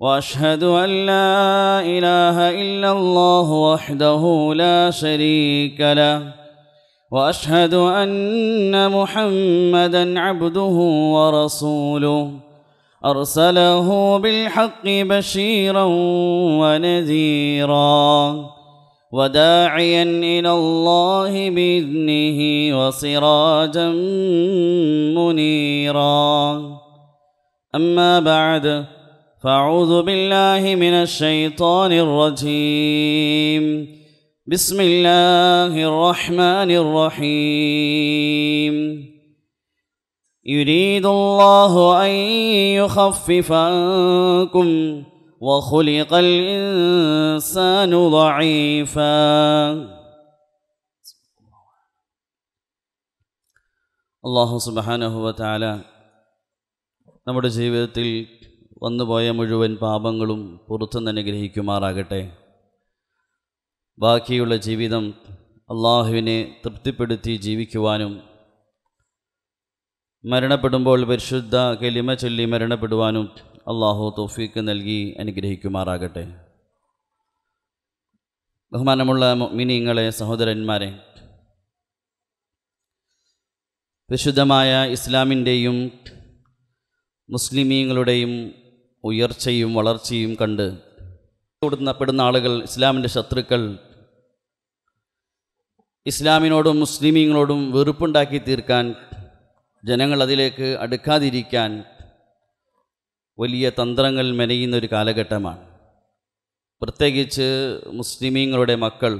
وأشهد أن لا إله إلا الله وحده لا شريك له وأشهد أن محمدا عبده ورسوله أرسله بالحق بشيرا ونذيرا وداعيا إلى الله بإذنه وصراجا منيرا أما بعد فأعوذ بالله من الشيطان الرجيم بسم الله الرحمن الرحيم يريد الله أن يخفف عنكم وخلق الإنسان ضعيفا الله سبحانه وتعالى നമ്മുടെ ജീവിതത്തിൽ വന്നുപോയ മുഴുവൻ പാപങ്ങളും പുറത്തുനിന്ന് അനുഗ്രഹിക്കുമാറാകട്ടെ ബാക്കിയുള്ള ജീവിതം അള്ളാഹുവിനെ തൃപ്തിപ്പെടുത്തി ജീവിക്കുവാനും മരണപ്പെടുമ്പോൾ പരിശുദ്ധ കലിമ ചൊല്ലി മരണപ്പെടുവാനും അള്ളാഹു തോഫീക്ക് നൽകി അനുഗ്രഹിക്കുമാറാകട്ടെ ബഹുമാനമുള്ള മിനിങ്ങളെ സഹോദരന്മാരെ വിശുദ്ധമായ ഇസ്ലാമിൻ്റെയും മുസ്ലിമീങ്ങളുടെയും ഉയർച്ചയും വളർച്ചയും കണ്ട് പെടുന്ന ആളുകൾ ഇസ്ലാമിൻ്റെ ശത്രുക്കൾ ഇസ്ലാമിനോടും മുസ്ലിമീങ്ങളോടും വെറുപ്പുണ്ടാക്കി തീർക്കാൻ ജനങ്ങൾ അതിലേക്ക് അടുക്കാതിരിക്കാൻ വലിയ തന്ത്രങ്ങൾ മെനയുന്ന ഒരു കാലഘട്ടമാണ് പ്രത്യേകിച്ച് മുസ്ലിമീങ്ങളുടെ മക്കൾ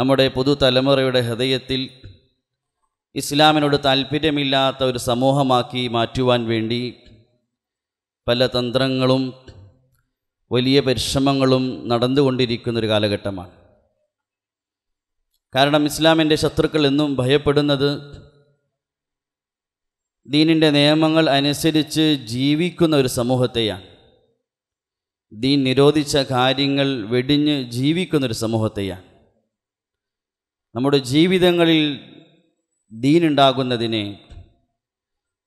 നമ്മുടെ പുതുതലമുറയുടെ ഹൃദയത്തിൽ ഇസ്ലാമിനോട് താല്പര്യമില്ലാത്ത ഒരു സമൂഹമാക്കി മാറ്റുവാൻ വേണ്ടി പല തന്ത്രങ്ങളും വലിയ പരിശ്രമങ്ങളും നടന്നുകൊണ്ടിരിക്കുന്നൊരു കാലഘട്ടമാണ് കാരണം ഇസ്ലാമിൻ്റെ ശത്രുക്കൾ എന്നും ഭയപ്പെടുന്നത് ദീനിൻ്റെ നിയമങ്ങൾ അനുസരിച്ച് ജീവിക്കുന്ന ഒരു സമൂഹത്തെയാണ് ദീൻ നിരോധിച്ച കാര്യങ്ങൾ വെടിഞ്ഞ് ജീവിക്കുന്നൊരു സമൂഹത്തെയാണ് നമ്മുടെ ജീവിതങ്ങളിൽ ദീനുണ്ടാകുന്നതിനെ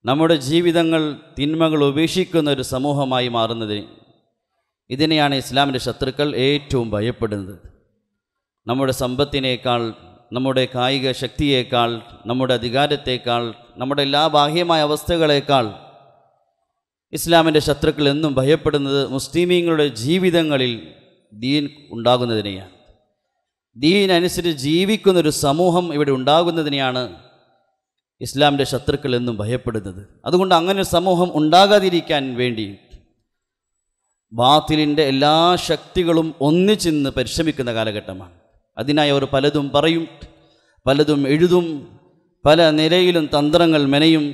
നമ്മുടെ ജീവിതങ്ങൾ തിന്മകൾ ഉപേക്ഷിക്കുന്ന ഒരു സമൂഹമായി മാറുന്നതിന് ഇതിനെയാണ് ഇസ്ലാമിൻ്റെ ശത്രുക്കൾ ഏറ്റവും ഭയപ്പെടുന്നത് നമ്മുടെ സമ്പത്തിനേക്കാൾ നമ്മുടെ കായിക ശക്തിയേക്കാൾ നമ്മുടെ അധികാരത്തേക്കാൾ നമ്മുടെ എല്ലാ ബാഹ്യമായ അവസ്ഥകളേക്കാൾ ഇസ്ലാമിൻ്റെ ശത്രുക്കൾ എന്നും ഭയപ്പെടുന്നത് മുസ്ലിമീങ്ങളുടെ ജീവിതങ്ങളിൽ ദീൻ ഉണ്ടാകുന്നതിനെയാണ് ദീൻ അനുസരിച്ച് ജീവിക്കുന്നൊരു സമൂഹം ഇവിടെ ഉണ്ടാകുന്നതിനെയാണ് ഇസ്ലാമിൻ്റെ ശത്രുക്കൾ എന്നും ഭയപ്പെടുന്നത് അതുകൊണ്ട് അങ്ങനെ സമൂഹം ഉണ്ടാകാതിരിക്കാൻ വേണ്ടി ബാത്തിലിൻ്റെ എല്ലാ ശക്തികളും ഒന്നിച്ചിന്ന് പരിശ്രമിക്കുന്ന കാലഘട്ടമാണ് അതിനായി അവർ പലതും പറയും പലതും എഴുതും പല നിലയിലും തന്ത്രങ്ങൾ മെനയും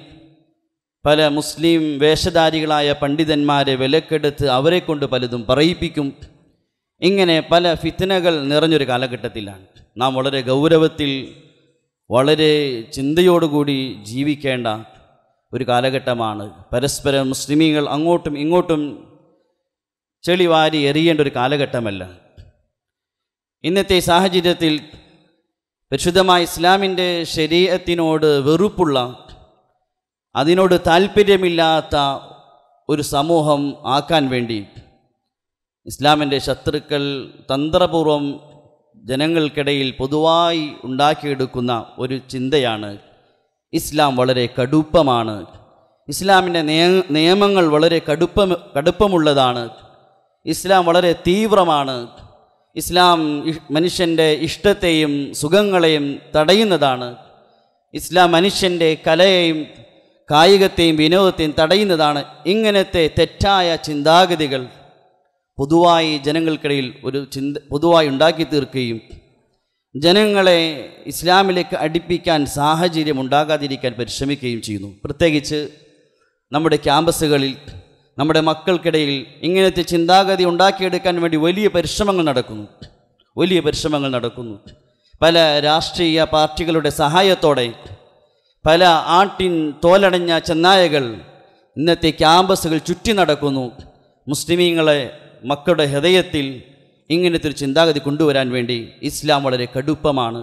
പല മുസ്ലിം വേഷധാരികളായ പണ്ഡിതന്മാരെ വിലക്കെടുത്ത് അവരെ കൊണ്ട് പലതും പറയിപ്പിക്കും ഇങ്ങനെ പല ഫിത്തനകൾ നിറഞ്ഞൊരു കാലഘട്ടത്തിലാണ് നാം വളരെ ഗൗരവത്തിൽ വളരെ ചിന്തയോടുകൂടി ജീവിക്കേണ്ട ഒരു കാലഘട്ടമാണ് പരസ്പരം മുസ്ലിമീങ്ങൾ അങ്ങോട്ടും ഇങ്ങോട്ടും ചെളി വാരി എറിയേണ്ട ഒരു കാലഘട്ടമല്ല ഇന്നത്തെ സാഹചര്യത്തിൽ പരിശുദ്ധമായ ഇസ്ലാമിൻ്റെ ശരീരത്തിനോട് വെറുപ്പുള്ള അതിനോട് താല്പര്യമില്ലാത്ത ഒരു സമൂഹം ആക്കാൻ വേണ്ടി ഇസ്ലാമിൻ്റെ ശത്രുക്കൾ തന്ത്രപൂർവം ജനങ്ങൾക്കിടയിൽ പൊതുവായി ഉണ്ടാക്കിയെടുക്കുന്ന ഒരു ചിന്തയാണ് ഇസ്ലാം വളരെ കടുപ്പമാണ് ഇസ്ലാമിൻ്റെ നിയമങ്ങൾ വളരെ കടുപ്പം കടുപ്പമുള്ളതാണ് ഇസ്ലാം വളരെ തീവ്രമാണ് ഇസ്ലാം മനുഷ്യൻ്റെ ഇഷ്ടത്തെയും സുഖങ്ങളെയും തടയുന്നതാണ് ഇസ്ലാം മനുഷ്യൻ്റെ കലയെയും കായികത്തെയും വിനോദത്തെയും തടയുന്നതാണ് ഇങ്ങനത്തെ തെറ്റായ ചിന്താഗതികൾ പൊതുവായി ജനങ്ങൾക്കിടയിൽ ഒരു ചിന്ത പൊതുവായി ഉണ്ടാക്കി തീർക്കുകയും ജനങ്ങളെ ഇസ്ലാമിലേക്ക് അടുപ്പിക്കാൻ സാഹചര്യം ഉണ്ടാകാതിരിക്കാൻ പരിശ്രമിക്കുകയും ചെയ്യുന്നു പ്രത്യേകിച്ച് നമ്മുടെ ക്യാമ്പസുകളിൽ നമ്മുടെ മക്കൾക്കിടയിൽ ഇങ്ങനത്തെ ചിന്താഗതി ഉണ്ടാക്കിയെടുക്കാൻ വേണ്ടി വലിയ പരിശ്രമങ്ങൾ നടക്കുന്നു വലിയ പരിശ്രമങ്ങൾ നടക്കുന്നു പല രാഷ്ട്രീയ പാർട്ടികളുടെ സഹായത്തോടെ പല ആട്ടിൻ തോലടഞ്ഞ ചെന്നായകൾ ഇന്നത്തെ ക്യാമ്പസുകൾ ചുറ്റി നടക്കുന്നു മുസ്ലിമീങ്ങളെ മക്കളുടെ ഹൃദയത്തിൽ ഇങ്ങനത്തെ ഒരു ചിന്താഗതി കൊണ്ടുവരാൻ വേണ്ടി ഇസ്ലാം വളരെ കടുപ്പമാണ്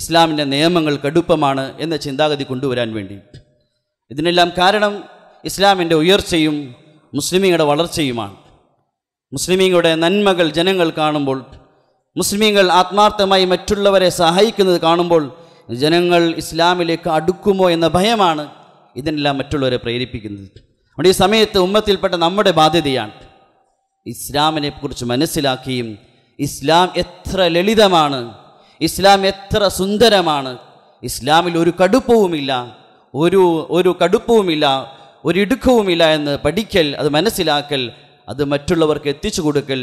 ഇസ്ലാമിൻ്റെ നിയമങ്ങൾ കടുപ്പമാണ് എന്ന ചിന്താഗതി കൊണ്ടുവരാൻ വേണ്ടി ഇതിനെല്ലാം കാരണം ഇസ്ലാമിൻ്റെ ഉയർച്ചയും മുസ്ലിമീങ്ങളുടെ വളർച്ചയുമാണ് മുസ്ലിമീങ്ങളുടെ നന്മകൾ ജനങ്ങൾ കാണുമ്പോൾ മുസ്ലിമീങ്ങൾ ആത്മാർത്ഥമായി മറ്റുള്ളവരെ സഹായിക്കുന്നത് കാണുമ്പോൾ ജനങ്ങൾ ഇസ്ലാമിലേക്ക് അടുക്കുമോ എന്ന ഭയമാണ് ഇതിനെല്ലാം മറ്റുള്ളവരെ പ്രേരിപ്പിക്കുന്നത് അതുകൊണ്ട് ഈ സമയത്ത് ഉമ്മത്തിൽപ്പെട്ട നമ്മുടെ ബാധ്യതയാണ് ഇസ്ലാമിനെ കുറിച്ച് മനസ്സിലാക്കിയും ഇസ്ലാം എത്ര ലളിതമാണ് ഇസ്ലാം എത്ര സുന്ദരമാണ് ഇസ്ലാമിൽ ഒരു കടുപ്പവുമില്ല ഒരു ഒരു കടുപ്പവുമില്ല ഒരിടുക്കവുമില്ല എന്ന് പഠിക്കൽ അത് മനസ്സിലാക്കൽ അത് മറ്റുള്ളവർക്ക് എത്തിച്ചു കൊടുക്കൽ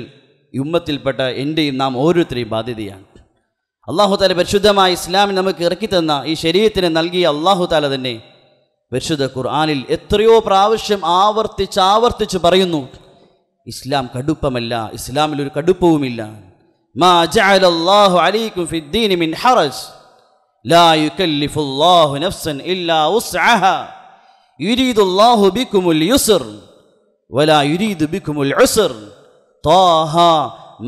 ഉമ്മത്തിൽപ്പെട്ട എൻ്റെയും നാം ഓരോരുത്തരെയും ബാധ്യതയാണ് അള്ളാഹു താല പരിശുദ്ധമായ ഇസ്ലാമിൽ നമുക്ക് ഇറക്കി തന്ന ഈ ശരീരത്തിന് നൽകിയ അള്ളാഹു താല തന്നെ പരിശുദ്ധ ഖുർആാനിൽ എത്രയോ പ്രാവശ്യം ആവർത്തിച്ച് ആവർത്തിച്ച് പറയുന്നു ഇസ്ലാം കടുപ്പമല്ല ഇസ്ലാമിൽ ഒരു കടുപ്പവുമില്ല മാ الله عليكم അലൈക്കും الدين മിൻ ഹറജ് ലാ يكلف الله നഫ്സൻ ഇല്ലാ وسعها يريد الله بكم اليسر ولا يريد بكم العسر طه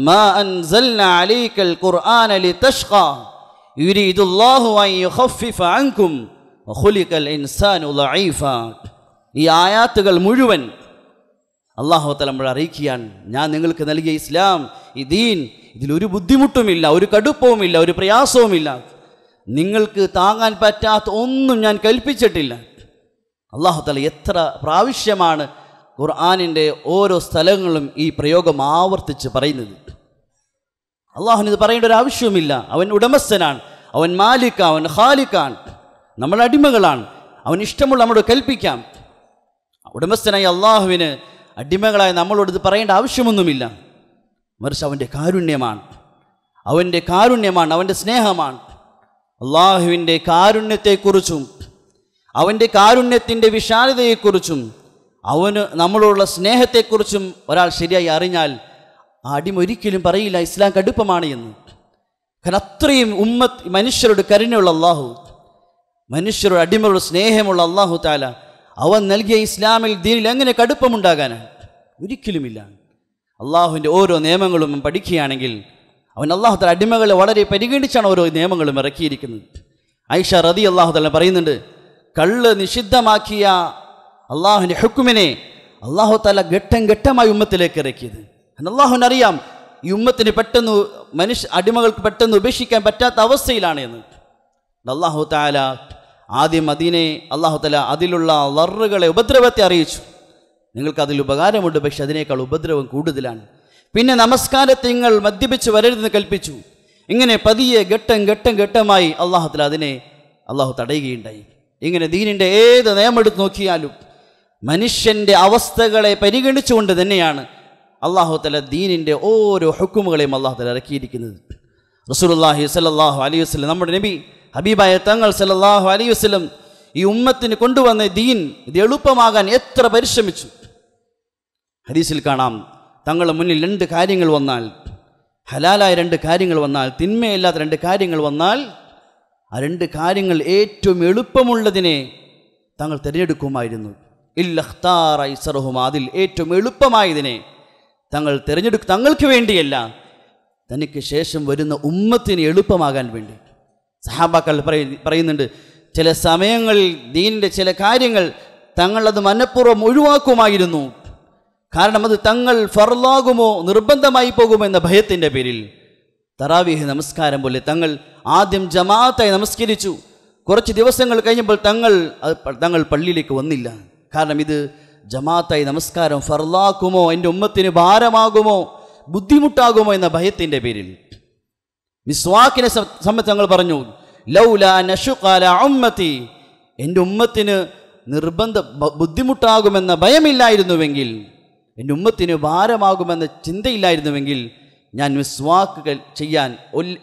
ما أنزلنا عليك القرآن لتشقى يريد الله أن يخفف عنكم وخلق الإنسان ضعيفا يا آيات المجوين അള്ളാഹുത്തല നമ്മൾ അറിയിക്കാൻ ഞാൻ നിങ്ങൾക്ക് നൽകിയ ഇസ്ലാം ഈ ദീൻ ഇതിലൊരു ബുദ്ധിമുട്ടുമില്ല ഒരു കടുപ്പവുമില്ല ഒരു പ്രയാസവുമില്ല നിങ്ങൾക്ക് താങ്ങാൻ പറ്റാത്ത ഒന്നും ഞാൻ കൽപ്പിച്ചിട്ടില്ല അള്ളാഹുത്തല എത്ര പ്രാവശ്യമാണ് ഖുർആാനിൻ്റെ ഓരോ സ്ഥലങ്ങളും ഈ പ്രയോഗം ആവർത്തിച്ച് പറയുന്നത് അള്ളാഹുവിന് ഇത് പറയേണ്ട ഒരു ആവശ്യവുമില്ല അവൻ ഉടമസ്ഥനാണ് അവൻ മാലിക്ക അവൻ ഖാലിക്കാൻ നമ്മൾ അടിമകളാണ് അവൻ ഇഷ്ടമുള്ള നമ്മൾ കൽപ്പിക്കാം ഉടമസ്ഥനായി അള്ളാഹുവിന് അടിമകളായ നമ്മളോട് ഇത് പറയേണ്ട ആവശ്യമൊന്നുമില്ല മറിച്ച് അവൻ്റെ കാരുണ്യമാണ് അവൻ്റെ കാരുണ്യമാണ് അവൻ്റെ സ്നേഹമാണ് അള്ളാഹുവിൻ്റെ കാരുണ്യത്തെക്കുറിച്ചും അവൻ്റെ കാരുണ്യത്തിൻ്റെ വിശാലതയെക്കുറിച്ചും അവന് നമ്മളോടുള്ള സ്നേഹത്തെക്കുറിച്ചും ഒരാൾ ശരിയായി അറിഞ്ഞാൽ ആ അടിമ ഒരിക്കലും പറയില്ല ഇസ്ലാം കടുപ്പമാണ് എന്ന് കാരണം അത്രയും ഉമ്മത്ത് മനുഷ്യരോട് കരുണയുള്ള അള്ളാഹു മനുഷ്യരോട് അടിമയുള്ള സ്നേഹമുള്ള അള്ളാഹു താലാ അവൻ നൽകിയ ഇസ്ലാമിൽ ദീനിൽ എങ്ങനെ കടുപ്പമുണ്ടാകാനാണ് ഒരിക്കലുമില്ല അള്ളാഹുവിൻ്റെ ഓരോ നിയമങ്ങളും പഠിക്കുകയാണെങ്കിൽ അവൻ അള്ളാഹുത്തല അടിമകളെ വളരെ പരിഗണിച്ചാണ് ഓരോ നിയമങ്ങളും ഇറക്കിയിരിക്കുന്നത് ഐഷ റതി അള്ളാഹുത്തല പറയുന്നുണ്ട് കള്ള് നിഷിദ്ധമാക്കിയ അള്ളാഹുവിൻ്റെ ഹുക്കുമിനെ തല ഘട്ടം ഘട്ടമായി ഉമ്മത്തിലേക്ക് ഇറക്കിയത് അറിയാം ഈ ഉമ്മത്തിന് പെട്ടെന്ന് മനുഷ്യ അടിമകൾക്ക് പെട്ടെന്ന് ഉപേക്ഷിക്കാൻ പറ്റാത്ത അവസ്ഥയിലാണ് എന്ന് അള്ളാഹു താല ആദ്യം അതിനെ അള്ളാഹുത്തല അതിലുള്ള ലറുകളെ ഉപദ്രവത്തെ അറിയിച്ചു നിങ്ങൾക്കതിൽ ഉപകാരമുണ്ട് പക്ഷെ അതിനേക്കാൾ ഉപദ്രവം കൂടുതലാണ് പിന്നെ നമസ്കാരത്തെ നിങ്ങൾ മദ്യപിച്ച് വരരുതെന്ന് കൽപ്പിച്ചു ഇങ്ങനെ പതിയെ ഘട്ടം ഘട്ടം ഘട്ടമായി അള്ളാഹുത്തല അതിനെ അള്ളാഹു തടയുകയുണ്ടായി ഇങ്ങനെ ദീനിൻ്റെ ഏത് നിയമെടുത്ത് നോക്കിയാലും മനുഷ്യൻ്റെ അവസ്ഥകളെ പരിഗണിച്ചുകൊണ്ട് തന്നെയാണ് അള്ളാഹുത്തല ദീനിൻ്റെ ഓരോ ഹുക്കുമുകളെയും അള്ളാഹുത്തല ഇറക്കിയിരിക്കുന്നത് അള്ളാഹി സലാഹു അലൈഹി വസ്ലം നമ്മുടെ നബി ഹബീബായ തങ്ങൾ സല്ലാഹു അലൈ വസ്ലം ഈ ഉമ്മത്തിന് കൊണ്ടുവന്ന ദീൻ ഇത് എളുപ്പമാകാൻ എത്ര പരിശ്രമിച്ചു ഹദീസിൽ കാണാം തങ്ങളുടെ മുന്നിൽ രണ്ട് കാര്യങ്ങൾ വന്നാൽ ഹലാലായ രണ്ട് കാര്യങ്ങൾ വന്നാൽ തിന്മയില്ലാത്ത രണ്ട് കാര്യങ്ങൾ വന്നാൽ ആ രണ്ട് കാര്യങ്ങൾ ഏറ്റവും എളുപ്പമുള്ളതിനെ തങ്ങൾ തിരഞ്ഞെടുക്കുമായിരുന്നു ഇല്ലഖ്താറ ഇസറഹും അതിൽ ഏറ്റവും എളുപ്പമായതിനെ തങ്ങൾ തിരഞ്ഞെടുക്കും തങ്ങൾക്ക് വേണ്ടിയല്ല തനിക്ക് ശേഷം വരുന്ന ഉമ്മത്തിന് എളുപ്പമാകാൻ വേണ്ടി സഹാബാക്കൾ പറയുന്നുണ്ട് ചില സമയങ്ങളിൽ ദീനിൻ്റെ ചില കാര്യങ്ങൾ തങ്ങളത് മനഃപൂർവ്വം ഒഴിവാക്കുമായിരുന്നു കാരണം അത് തങ്ങൾ ഫർലാകുമോ നിർബന്ധമായി പോകുമോ എന്ന ഭയത്തിൻ്റെ പേരിൽ തറാവീഹ് നമസ്കാരം പോലെ തങ്ങൾ ആദ്യം ജമാഅത്തായി നമസ്കരിച്ചു കുറച്ച് ദിവസങ്ങൾ കഴിഞ്ഞപ്പോൾ തങ്ങൾ തങ്ങൾ പള്ളിയിലേക്ക് വന്നില്ല കാരണം ഇത് ജമാഅത്തായി നമസ്കാരം ഫർലാക്കുമോ എൻ്റെ ഉമ്മത്തിന് ഭാരമാകുമോ ബുദ്ധിമുട്ടാകുമോ എന്ന ഭയത്തിൻ്റെ പേരിൽ മിസ്വാക്കിനെ സംബന്ധിച്ച് ഞങ്ങൾ പറഞ്ഞു ലൗല നഷുക്കാല ഉമ്മത്തി എൻ്റെ ഉമ്മത്തിന് നിർബന്ധ ബുദ്ധിമുട്ടാകുമെന്ന ഭയമില്ലായിരുന്നുവെങ്കിൽ എൻ്റെ ഉമ്മത്തിന് ഭാരമാകുമെന്ന ചിന്തയില്ലായിരുന്നുവെങ്കിൽ ഞാൻ മിസ്വാക്ക് ചെയ്യാൻ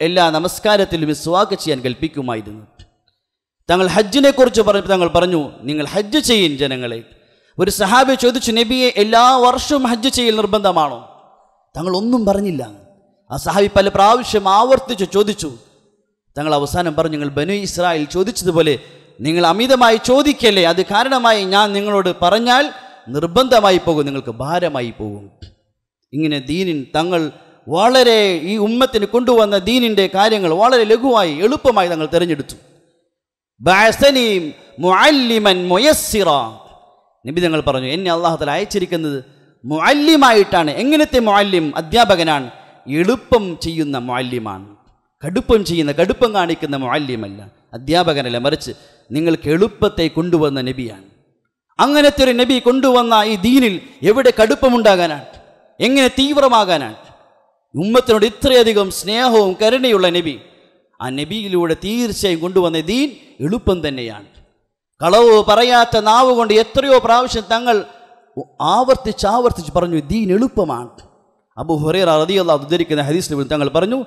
എല്ലാ നമസ്കാരത്തിലും മിസ്വാക്ക് ചെയ്യാൻ കൽപ്പിക്കുമായിരുന്നു തങ്ങൾ ഹജ്ജിനെ കുറിച്ച് പറഞ്ഞു തങ്ങൾ പറഞ്ഞു നിങ്ങൾ ഹജ്ജ് ചെയ്യൻ ജനങ്ങളെ ഒരു സഹാബി ചോദിച്ചു നബിയെ എല്ലാ വർഷവും ഹജ്ജ് ചെയ്യൽ നിർബന്ധമാണോ തങ്ങൾ ഒന്നും പറഞ്ഞില്ല ആ സഹാബി പല പ്രാവശ്യം ആവർത്തിച്ച് ചോദിച്ചു തങ്ങൾ അവസാനം പറഞ്ഞു നിങ്ങൾ ബനു ഇസ്രായേൽ ചോദിച്ചതുപോലെ നിങ്ങൾ അമിതമായി ചോദിക്കല്ലേ അത് കാരണമായി ഞാൻ നിങ്ങളോട് പറഞ്ഞാൽ നിർബന്ധമായി പോകും നിങ്ങൾക്ക് ഭാരമായി പോകും ഇങ്ങനെ ദീനിൻ തങ്ങൾ വളരെ ഈ ഉമ്മത്തിന് കൊണ്ടുവന്ന ദീനിൻ്റെ കാര്യങ്ങൾ വളരെ ലഘുവായി എളുപ്പമായി തങ്ങൾ തിരഞ്ഞെടുത്തു നബി തങ്ങൾ പറഞ്ഞു എന്നെ അള്ളാഹത്തിൽ അയച്ചിരിക്കുന്നത് മുഅല്ലിമായിട്ടാണ് എങ്ങനത്തെ മുഅല്ലിം അധ്യാപകനാണ് എളുപ്പം ചെയ്യുന്ന മാല്യമാണ് കടുപ്പം ചെയ്യുന്ന കടുപ്പം കാണിക്കുന്ന മാല്യമല്ല അധ്യാപകനല്ല മറിച്ച് നിങ്ങൾക്ക് എളുപ്പത്തെ കൊണ്ടുവന്ന നബിയാണ് അങ്ങനത്തെ ഒരു നബി കൊണ്ടുവന്ന ഈ ദീനിൽ എവിടെ കടുപ്പമുണ്ടാകാനാണ് എങ്ങനെ തീവ്രമാകാനാണ് ഉമ്മത്തിനോട് ഇത്രയധികം സ്നേഹവും കരുണയുള്ള നബി ആ നബിയിലൂടെ തീർച്ചയായും കൊണ്ടുവന്ന ദീൻ എളുപ്പം തന്നെയാണ് കളവ് പറയാത്ത നാവ് കൊണ്ട് എത്രയോ പ്രാവശ്യം തങ്ങൾ ആവർത്തിച്ച് ആവർത്തിച്ച് പറഞ്ഞു ദീൻ എളുപ്പമാണ് അബു ഹുറൈർ റളിയല്ലാഹു ഉദ്ധരിക്കുന്ന ഹദീസിൽ തങ്ങൾ പറഞ്ഞു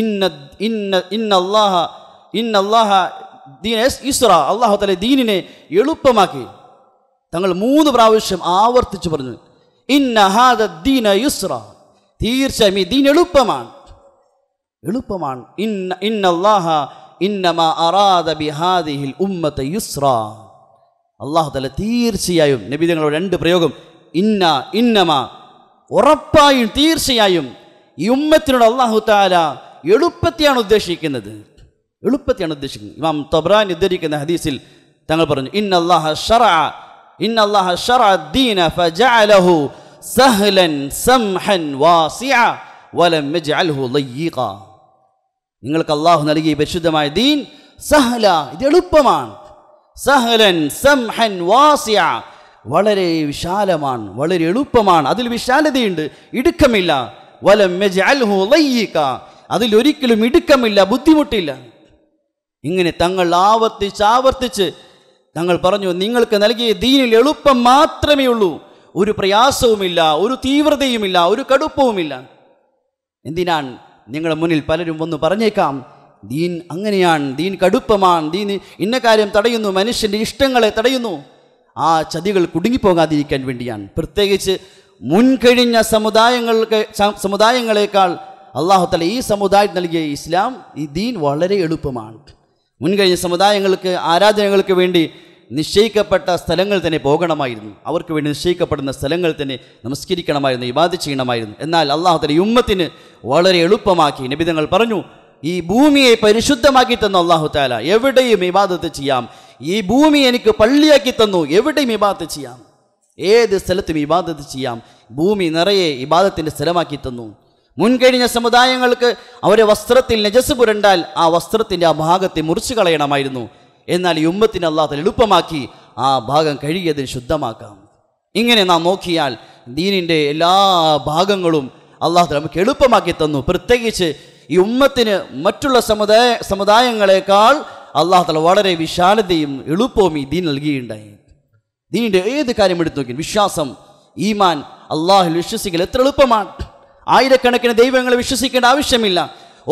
ഇന്ന ഇന്ന ഇന്ന അള്ളാഹ ഇന്ന അള്ളാഹ ദീൻ ഇസ്റ അള്ളാഹു തല ദീനിനെ എളുപ്പമാക്കി തങ്ങൾ മൂന്ന് പ്രാവശ്യം ആവർത്തിച്ചു പറഞ്ഞു ഇന്ന ഹാദ ദീന യുസ്റ തീർച്ചയായും ഈ ദീൻ എളുപ്പമാണ് എളുപ്പമാണ് ഇന്ന ഇന്നല്ലാഹ ഇന്നമ അറാദ ബിഹാദിഹിൽ ഉമ്മത്ത് യുസ്ര അള്ളാഹു തല തീർച്ചയായും നബി തങ്ങളുടെ രണ്ട് പ്രയോഗം ഇന്ന ഇന്നമ ഉറപ്പായും തീർച്ചയായും ഈ ഉമ്മത്തിനോട് അള്ളാഹു താല എളുപ്പത്തെയാണ് ഉദ്ദേശിക്കുന്നത് എളുപ്പത്തെയാണ് ഉദ്ദേശിക്കുന്നത് ഇമാം തൊബ്രാൻ ഉദ്ധരിക്കുന്ന ഹദീസിൽ തങ്ങൾ പറഞ്ഞു ഇന്ന അള്ളാഹ ഷറ ഇന്ന അള്ളാഹ ഷറ ദീന ഫജഅലഹു സഹ്ലൻ സംഹൻ വാസിഅ വലം യജ്അൽഹു ലയ്യഖ നിങ്ങൾക്ക് അള്ളാഹു നൽകിയ പരിശുദ്ധമായ ദീൻ സഹല ഇത് എളുപ്പമാണ് സഹലൻ സംഹൻ വാസിഅ വളരെ വിശാലമാണ് വളരെ എളുപ്പമാണ് അതിൽ വിശാലതയുണ്ട് ഇടുക്കമില്ല വലം അതിലൊരിക്കലും ഇടുക്കമില്ല ബുദ്ധിമുട്ടില്ല ഇങ്ങനെ തങ്ങൾ ആവർത്തിച്ച് ആവർത്തിച്ച് തങ്ങൾ പറഞ്ഞു നിങ്ങൾക്ക് നൽകിയ ദീനിൽ എളുപ്പം മാത്രമേ ഉള്ളൂ ഒരു പ്രയാസവുമില്ല ഒരു തീവ്രതയുമില്ല ഒരു കടുപ്പവുമില്ല എന്തിനാണ് നിങ്ങളുടെ മുന്നിൽ പലരും ഒന്ന് പറഞ്ഞേക്കാം ദീൻ അങ്ങനെയാണ് ദീൻ കടുപ്പമാണ് ദീൻ ഇന്ന കാര്യം തടയുന്നു മനുഷ്യൻ്റെ ഇഷ്ടങ്ങളെ തടയുന്നു ആ ചതികൾ കുടുങ്ങിപ്പോകാതിരിക്കാൻ വേണ്ടിയാണ് പ്രത്യേകിച്ച് മുൻകഴിഞ്ഞ സമുദായങ്ങൾക്ക് സമുദായങ്ങളെക്കാൾ അള്ളാഹുത്തല ഈ സമുദായം നൽകിയ ഇസ്ലാം ഈ ദീൻ വളരെ എളുപ്പമാണ് മുൻകഴിഞ്ഞ സമുദായങ്ങൾക്ക് ആരാധനകൾക്ക് വേണ്ടി നിശ്ചയിക്കപ്പെട്ട സ്ഥലങ്ങൾ തന്നെ പോകണമായിരുന്നു അവർക്ക് വേണ്ടി നിശ്ചയിക്കപ്പെടുന്ന സ്ഥലങ്ങൾ തന്നെ നമസ്കരിക്കണമായിരുന്നു ഇബാദ് ചെയ്യണമായിരുന്നു എന്നാൽ അള്ളാഹുത്തല ഉമ്മത്തിന് വളരെ എളുപ്പമാക്കി നബിതങ്ങൾ പറഞ്ഞു ഈ ഭൂമിയെ പരിശുദ്ധമാക്കി തന്ന അള്ളാഹു താല എവിടെയും ഇബാദത്ത് ചെയ്യാം ഈ ഭൂമി എനിക്ക് പള്ളിയാക്കി തന്നു എവിടെയും ഇബാദത്ത് ചെയ്യാം ഏത് സ്ഥലത്തും ഇബാദത്ത് ചെയ്യാം ഭൂമി നിറയെ ഇബാദത്തിൻ്റെ സ്ഥലമാക്കി തന്നു മുൻകഴിഞ്ഞ സമുദായങ്ങൾക്ക് അവരെ വസ്ത്രത്തിൽ നജസ് പുരണ്ടാൽ ആ വസ്ത്രത്തിൻ്റെ ആ ഭാഗത്തെ മുറിച്ചു കളയണമായിരുന്നു എന്നാൽ ഈ ഉമ്മത്തിന് അള്ളാഹത്തിൽ എളുപ്പമാക്കി ആ ഭാഗം കഴുകിയതിന് ശുദ്ധമാക്കാം ഇങ്ങനെ നാം നോക്കിയാൽ ദീനിൻ്റെ എല്ലാ ഭാഗങ്ങളും അള്ളാഹു നമുക്ക് എളുപ്പമാക്കി തന്നു പ്രത്യേകിച്ച് ഈ ഉമ്മത്തിന് മറ്റുള്ള സമുദായ സമുദായങ്ങളെക്കാൾ അള്ളാഹുത്തല വളരെ വിശാലതയും എളുപ്പവും ഈ ദീൻ നൽകിയിട്ടുണ്ടായി ദീനിൻ്റെ ഏത് കാര്യം എടുത്തു നോക്കി വിശ്വാസം ഈമാൻ അള്ളാഹുൽ വിശ്വസിക്കൽ എത്ര എളുപ്പമാണ് ആയിരക്കണക്കിന് ദൈവങ്ങളെ വിശ്വസിക്കേണ്ട ആവശ്യമില്ല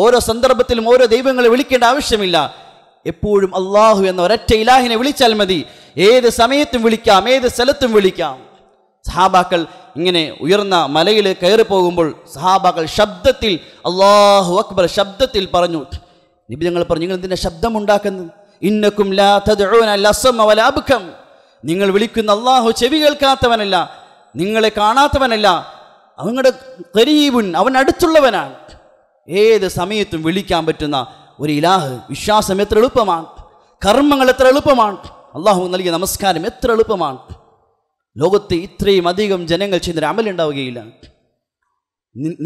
ഓരോ സന്ദർഭത്തിലും ഓരോ ദൈവങ്ങളെ വിളിക്കേണ്ട ആവശ്യമില്ല എപ്പോഴും അള്ളാഹു എന്ന ഒരൊറ്റ ഇലാഹിനെ വിളിച്ചാൽ മതി ഏത് സമയത്തും വിളിക്കാം ഏത് സ്ഥലത്തും വിളിക്കാം സഹാബാക്കൾ ഇങ്ങനെ ഉയർന്ന മലയിൽ കയറി പോകുമ്പോൾ സഹാബാക്കൾ ശബ്ദത്തിൽ അള്ളാഹു അക്ബർ ശബ്ദത്തിൽ പറഞ്ഞു നബി ഞങ്ങൾ പറഞ്ഞു നിങ്ങൾ എന്തിൻ്റെ ശബ്ദമുണ്ടാക്കുന്നു ഇന്നക്കും ലാ തദ്ഊന ലസം നിങ്ങൾ വിളിക്കുന്ന അള്ളാഹു ചെവി കേൾക്കാത്തവനല്ല നിങ്ങളെ കാണാത്തവനല്ല അവങ്ങളുടെ കരീബുൻ അവൻ അടുത്തുള്ളവനാണ് ഏത് സമയത്തും വിളിക്കാൻ പറ്റുന്ന ഒരു ഇലാഹ് വിശ്വാസം എത്ര എളുപ്പമാണ് കർമ്മങ്ങൾ എത്ര എളുപ്പമാണ് അള്ളാഹു നൽകിയ നമസ്കാരം എത്ര എളുപ്പമാണ് ലോകത്ത് ഇത്രയും അധികം ജനങ്ങൾ ചെയ്യുന്ന ഒരു അമലുണ്ടാവുകയില്ല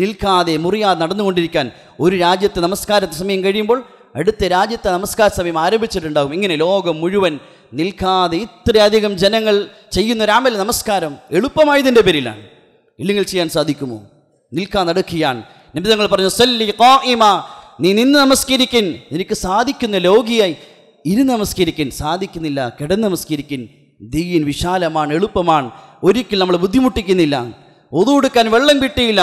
നിൽക്കാതെ മുറിയാതെ നടന്നുകൊണ്ടിരിക്കാൻ ഒരു രാജ്യത്ത് നമസ്കാരത്തെ സമയം കഴിയുമ്പോൾ അടുത്ത രാജ്യത്തെ നമസ്കാര സമയം ആരംഭിച്ചിട്ടുണ്ടാകും ഇങ്ങനെ ലോകം മുഴുവൻ നിൽക്കാതെ ഇത്രയധികം ജനങ്ങൾ ചെയ്യുന്ന രാമൽ നമസ്കാരം എളുപ്പമായതിൻ്റെ പേരിലാണ് ഇല്ലെങ്കിൽ ചെയ്യാൻ സാധിക്കുമോ നിൽക്കാൻ നടക്കുകയാണ് നബി പറഞ്ഞു സല്ലി ഇമ നീ നിന്ന് നമസ്കരിക്കിൻ നിനക്ക് സാധിക്കുന്ന ലോകിയായി ഇരു നമസ്കരിക്കിൻ സാധിക്കുന്നില്ല കിടന്ന് നമസ്കരിക്കിൻ ദീൻ വിശാലമാണ് എളുപ്പമാണ് ഒരിക്കലും നമ്മൾ ബുദ്ധിമുട്ടിക്കുന്നില്ല ഒതുകൊടുക്കാൻ വെള്ളം കിട്ടിയില്ല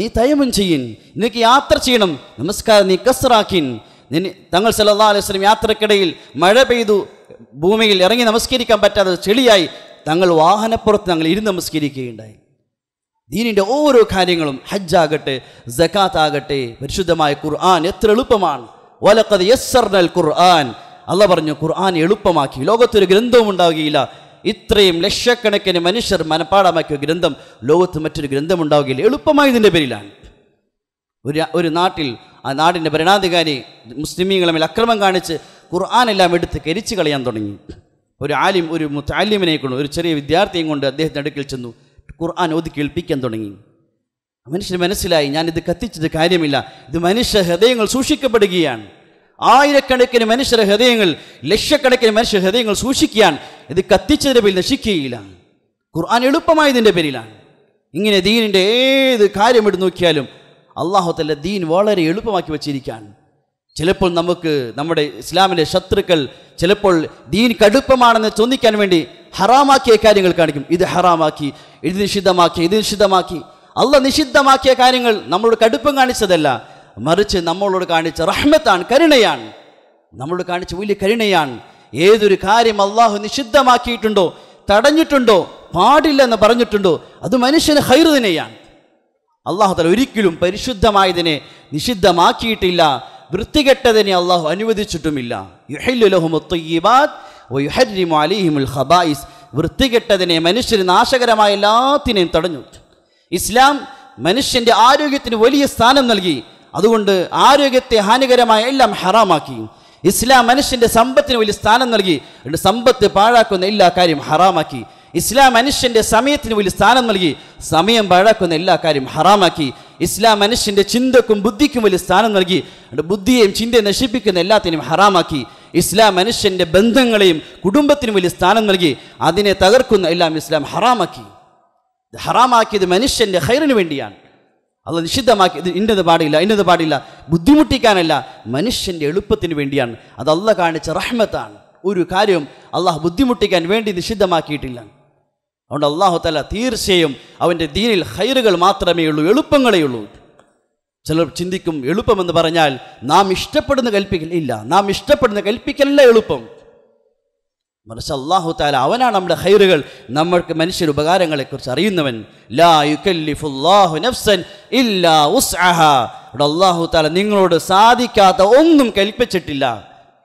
നീ തയമം ചെയ്യൻ നിനക്ക് യാത്ര ചെയ്യണം നമസ്കാരം നീ കസറാക്കിൻ തങ്ങൾ സല്ലാ അലൈഹി യാത്രക്കിടയിൽ മഴ പെയ്തു ഭൂമിയിൽ ഇറങ്ങി നമസ്കരിക്കാൻ പറ്റാതെ ചെളിയായി തങ്ങൾ വാഹനപ്പുറത്ത് ഞങ്ങൾ ഇരുന്ന് നമസ്കരിക്കുകയുണ്ടായി ദീനിൻ്റെ ഓരോ കാര്യങ്ങളും ഹജ്ജാകട്ടെ ജക്കാത്ത് ആകട്ടെ പരിശുദ്ധമായ ഖുർആൻ എത്ര എളുപ്പമാണ് വലക്കത് യസ്സർനൽ ഖുർആൻ അല്ല പറഞ്ഞു ഖുർആൻ എളുപ്പമാക്കി ലോകത്തൊരു ഗ്രന്ഥവും ഉണ്ടാവുകയില്ല ഇത്രയും ലക്ഷക്കണക്കിന് മനുഷ്യർ മനപ്പാടമാക്കിയ ഗ്രന്ഥം ലോകത്ത് മറ്റൊരു ഗ്രന്ഥം ഉണ്ടാവുകയില്ല എളുപ്പമായി പേരിലാണ് ഒരു ഒരു നാട്ടിൽ ആ നാടിൻ്റെ ഭരണാധികാരി മുസ്ലിമീങ്ങളെ മേൽ അക്രമം കാണിച്ച് ഖുർആാനെല്ലാം എടുത്ത് കരിച്ചു കളയാൻ തുടങ്ങി ഒരു ആലിം ഒരു മുത്താലിമിനെ കൊണ്ട് ഒരു ചെറിയ വിദ്യാർത്ഥിയും കൊണ്ട് അദ്ദേഹത്തിൻ്റെ അടുക്കൽ ചെന്നു ഖുർആൻ ഓതി കേൾപ്പിക്കാൻ തുടങ്ങി മനുഷ്യന് മനസ്സിലായി ഞാനിത് കത്തിച്ചത് കാര്യമില്ല ഇത് മനുഷ്യ ഹൃദയങ്ങൾ സൂക്ഷിക്കപ്പെടുകയാണ് ആയിരക്കണക്കിന് മനുഷ്യരുടെ ഹൃദയങ്ങൾ ലക്ഷക്കണക്കിന് മനുഷ്യ ഹൃദയങ്ങൾ സൂക്ഷിക്കാൻ ഇത് കത്തിച്ചതിൻ്റെ പേരിൽ നശിക്കുകയില്ല ഖുർആൻ എളുപ്പമായതിൻ്റെ പേരിലാണ് ഇങ്ങനെ ദീനിൻ്റെ ഏത് കാര്യം എടുത്ത് നോക്കിയാലും അള്ളാഹുത്തല്ല ദീൻ വളരെ എളുപ്പമാക്കി വച്ചിരിക്കുകയാണ് ചിലപ്പോൾ നമുക്ക് നമ്മുടെ ഇസ്ലാമിലെ ശത്രുക്കൾ ചിലപ്പോൾ ദീൻ കടുപ്പമാണെന്ന് ചോദിക്കാൻ വേണ്ടി ഹറാമാക്കിയ കാര്യങ്ങൾ കാണിക്കും ഇത് ഹറാമാക്കി ഇത് നിഷിദ്ധമാക്കി ഇത് നിഷിദ്ധമാക്കി അല്ല നിഷിദ്ധമാക്കിയ കാര്യങ്ങൾ നമ്മളോട് കടുപ്പം കാണിച്ചതല്ല മറിച്ച് നമ്മളോട് കാണിച്ച റഹ്മത്താണ് കരുണയാണ് നമ്മളോട് കാണിച്ച വലിയ കരുണയാണ് ഏതൊരു കാര്യം അള്ളാഹു നിഷിദ്ധമാക്കിയിട്ടുണ്ടോ തടഞ്ഞിട്ടുണ്ടോ പാടില്ല എന്ന് പറഞ്ഞിട്ടുണ്ടോ അത് മനുഷ്യന് ഹൈർ അള്ളാഹുതല ഒരിക്കലും പരിശുദ്ധമായതിനെ നിഷിദ്ധമാക്കിയിട്ടില്ല വൃത്തികെട്ടതിനെ അള്ളാഹു അനുവദിച്ചിട്ടുമില്ല വൃത്തികെട്ടതിനെ മനുഷ്യന് നാശകരമായ എല്ലാത്തിനെയും തടഞ്ഞു ഇസ്ലാം മനുഷ്യന്റെ ആരോഗ്യത്തിന് വലിയ സ്ഥാനം നൽകി അതുകൊണ്ട് ആരോഗ്യത്തെ ഹാനികരമായ എല്ലാം ഹറാമാക്കി ഇസ്ലാം മനുഷ്യന്റെ സമ്പത്തിന് വലിയ സ്ഥാനം നൽകി സമ്പത്ത് പാഴാക്കുന്ന എല്ലാ കാര്യം ഹറാമാക്കി ഇസ്ലാം മനുഷ്യൻ്റെ സമയത്തിന് വലിയ സ്ഥാനം നൽകി സമയം വഴക്കുന്ന എല്ലാ കാര്യം ഹറാമാക്കി ഇസ്ലാം മനുഷ്യൻ്റെ ചിന്തക്കും ബുദ്ധിക്കും വലിയ സ്ഥാനം നൽകി ബുദ്ധിയെയും ചിന്തയും നശിപ്പിക്കുന്ന എല്ലാത്തിനും ഹറാമാക്കി ഇസ്ലാം മനുഷ്യൻ്റെ ബന്ധങ്ങളെയും കുടുംബത്തിനും വലിയ സ്ഥാനം നൽകി അതിനെ തകർക്കുന്ന എല്ലാം ഇസ്ലാം ഹറാമാക്കി ഹറാമാക്കിയത് മനുഷ്യൻ്റെ ഹൈറിന് വേണ്ടിയാണ് അത് ഇത് ഇന്നത് പാടില്ല ഇന്നത് പാടില്ല ബുദ്ധിമുട്ടിക്കാനല്ല മനുഷ്യൻ്റെ എളുപ്പത്തിന് വേണ്ടിയാണ് അത് അല്ല കാണിച്ച റഹ്മത്താണ് ഒരു കാര്യം അള്ളാഹ് ബുദ്ധിമുട്ടിക്കാൻ വേണ്ടി നിഷിദ്ധമാക്കിയിട്ടില്ല അതുകൊണ്ട് അള്ളാഹു തല തീർച്ചയായും അവൻ്റെ ദീനിൽ ഹൈറുകൾ മാത്രമേ ഉള്ളൂ എളുപ്പങ്ങളേ ഉള്ളൂ ചിലർ ചിന്തിക്കും എളുപ്പമെന്ന് പറഞ്ഞാൽ നാം ഇഷ്ടപ്പെടുന്ന കൽപ്പിക്കൽ ഇല്ല നാം ഇഷ്ടപ്പെടുന്ന കൽപ്പിക്കലല്ല എളുപ്പം മറിച്ച് അള്ളാഹു താല അവനാണ് നമ്മുടെ ഹൈറുകൾ നമ്മൾക്ക് മനുഷ്യർ ഉപകാരങ്ങളെക്കുറിച്ച് അറിയുന്നവൻ ലാ യുക്കല്ലിഫുല്ലാഹു നഫ്സൻ ഇല്ലാ ഉസ്അഹ ഇവിടെ അള്ളാഹു താല നിങ്ങളോട് സാധിക്കാത്ത ഒന്നും കൽപ്പിച്ചിട്ടില്ല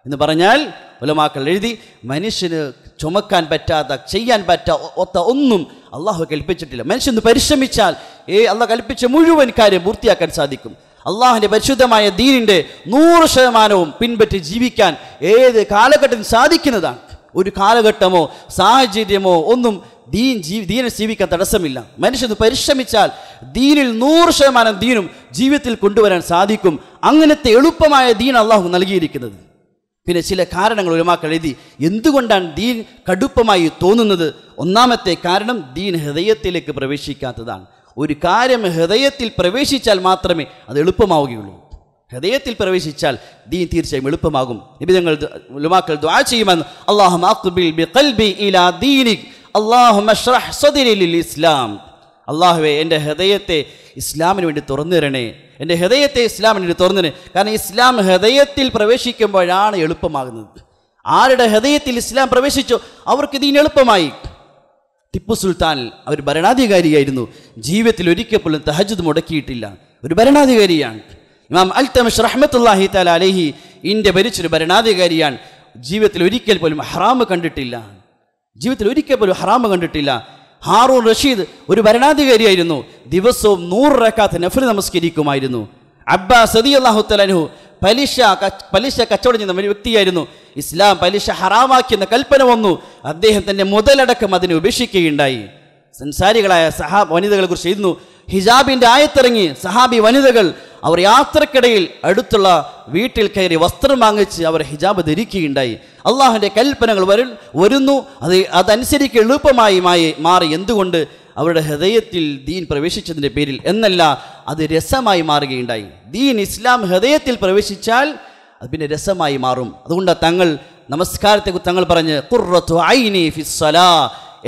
എന്ന് പറഞ്ഞാൽ ഉലമാക്കൾ എഴുതി മനുഷ്യന് ചുമക്കാൻ പറ്റാത്ത ചെയ്യാൻ പറ്റാത്ത ഒന്നും അള്ളാഹു കൽപ്പിച്ചിട്ടില്ല മനുഷ്യൻ പരിശ്രമിച്ചാൽ ഏ അള്ളാഹ് കൽപ്പിച്ച മുഴുവൻ കാര്യം പൂർത്തിയാക്കാൻ സാധിക്കും അള്ളാഹിൻ്റെ പരിശുദ്ധമായ ദീനിൻ്റെ നൂറ് ശതമാനവും പിൻപറ്റി ജീവിക്കാൻ ഏത് കാലഘട്ടത്തിൽ സാധിക്കുന്നതാണ് ഒരു കാലഘട്ടമോ സാഹചര്യമോ ഒന്നും ദീൻ ജീ ദീനെ ജീവിക്കാൻ തടസ്സമില്ല മനുഷ്യന് പരിശ്രമിച്ചാൽ ദീനിൽ നൂറ് ശതമാനം ദീനും ജീവിതത്തിൽ കൊണ്ടുവരാൻ സാധിക്കും അങ്ങനത്തെ എളുപ്പമായ ദീൻ അള്ളാഹു നൽകിയിരിക്കുന്നത് പിന്നെ ചില കാരണങ്ങൾ ഒരുമാക്കൾ എഴുതി എന്തുകൊണ്ടാണ് ദീൻ കടുപ്പമായി തോന്നുന്നത് ഒന്നാമത്തെ കാരണം ദീൻ ഹൃദയത്തിലേക്ക് പ്രവേശിക്കാത്തതാണ് ഒരു കാര്യം ഹൃദയത്തിൽ പ്രവേശിച്ചാൽ മാത്രമേ അത് എളുപ്പമാവുകയുള്ളൂ ഹൃദയത്തിൽ പ്രവേശിച്ചാൽ ദീൻ തീർച്ചയായും എളുപ്പമാകും നിബിധങ്ങൾ ഉലുമാക്കൾ ദ്വാ ചെയ്യുമെന്ന് അള്ളാഹു ഇസ്ലാം അള്ളാഹുവെ എൻ്റെ ഹൃദയത്തെ ഇസ്ലാമിന് വേണ്ടി തുറന്നിരണേ എൻ്റെ ഹൃദയത്തെ ഇസ്ലാമിന് വേണ്ടി തുറന്നിരണേ കാരണം ഇസ്ലാം ഹൃദയത്തിൽ പ്രവേശിക്കുമ്പോഴാണ് എളുപ്പമാകുന്നത് ആരുടെ ഹൃദയത്തിൽ ഇസ്ലാം പ്രവേശിച്ചോ അവർക്ക് ഇതിന് എളുപ്പമായി ടിപ്പു സുൽത്താൻ അവർ ഭരണാധികാരിയായിരുന്നു ജീവിതത്തിൽ ഒരിക്കൽ പോലും തഹജുദ് മുടക്കിയിട്ടില്ല ഒരു ഭരണാധികാരിയാണ് ഇമാം അൽ തമിഷ് റഹ്മത്തുല്ലാഹി താല അലഹി ഇന്ത്യ ഭരിച്ചൊരു ഭരണാധികാരിയാണ് ജീവിതത്തിൽ ഒരിക്കൽ പോലും ഹറാമ് കണ്ടിട്ടില്ല ജീവിതത്തിൽ ഒരിക്കൽ പോലും ഹറാമ് കണ്ടിട്ടില്ല ഹാറൂൺ റഷീദ് ഒരു ഭരണാധികാരിയായിരുന്നു ദിവസവും നൂറ് റക്കാത്ത് നഫിൽ നമസ്കരിക്കുമായിരുന്നു അബ്ബാസ് സദി അള്ളാഹുത്തലനു പലിശ പലിശ കച്ചവടം ചെയ്യുന്ന ഒരു വ്യക്തിയായിരുന്നു ഇസ്ലാം പലിശ ഹറാമാക്കിയെന്ന കൽപ്പന വന്നു അദ്ദേഹം തന്നെ മുതലടക്കം അതിനെ ഉപേക്ഷിക്കുകയുണ്ടായി സംസാരികളായ സഹാ വനിതകളെ കുറിച്ച് എഴുതുന്നു ഹിജാബിൻ്റെ ആയത്തിറങ്ങി സഹാബി വനിതകൾ അവർ യാത്രക്കിടയിൽ അടുത്തുള്ള വീട്ടിൽ കയറി വസ്ത്രം വാങ്ങിച്ച് അവർ ഹിജാബ് ധരിക്കുകയുണ്ടായി അള്ളാഹുൻ്റെ കൽപ്പനകൾ വരു വരുന്നു അത് അതനുസരിച്ച് എളുപ്പമായി മാറി എന്തുകൊണ്ട് അവരുടെ ഹൃദയത്തിൽ ദീൻ പ്രവേശിച്ചതിൻ്റെ പേരിൽ എന്നല്ല അത് രസമായി മാറുകയുണ്ടായി ദീൻ ഇസ്ലാം ഹൃദയത്തിൽ പ്രവേശിച്ചാൽ അത് പിന്നെ രസമായി മാറും അതുകൊണ്ട് തങ്ങൾ നമസ്കാരത്തെ തങ്ങൾ പറഞ്ഞ് കുർറത്തു ഐനി ഫിസ്സലാ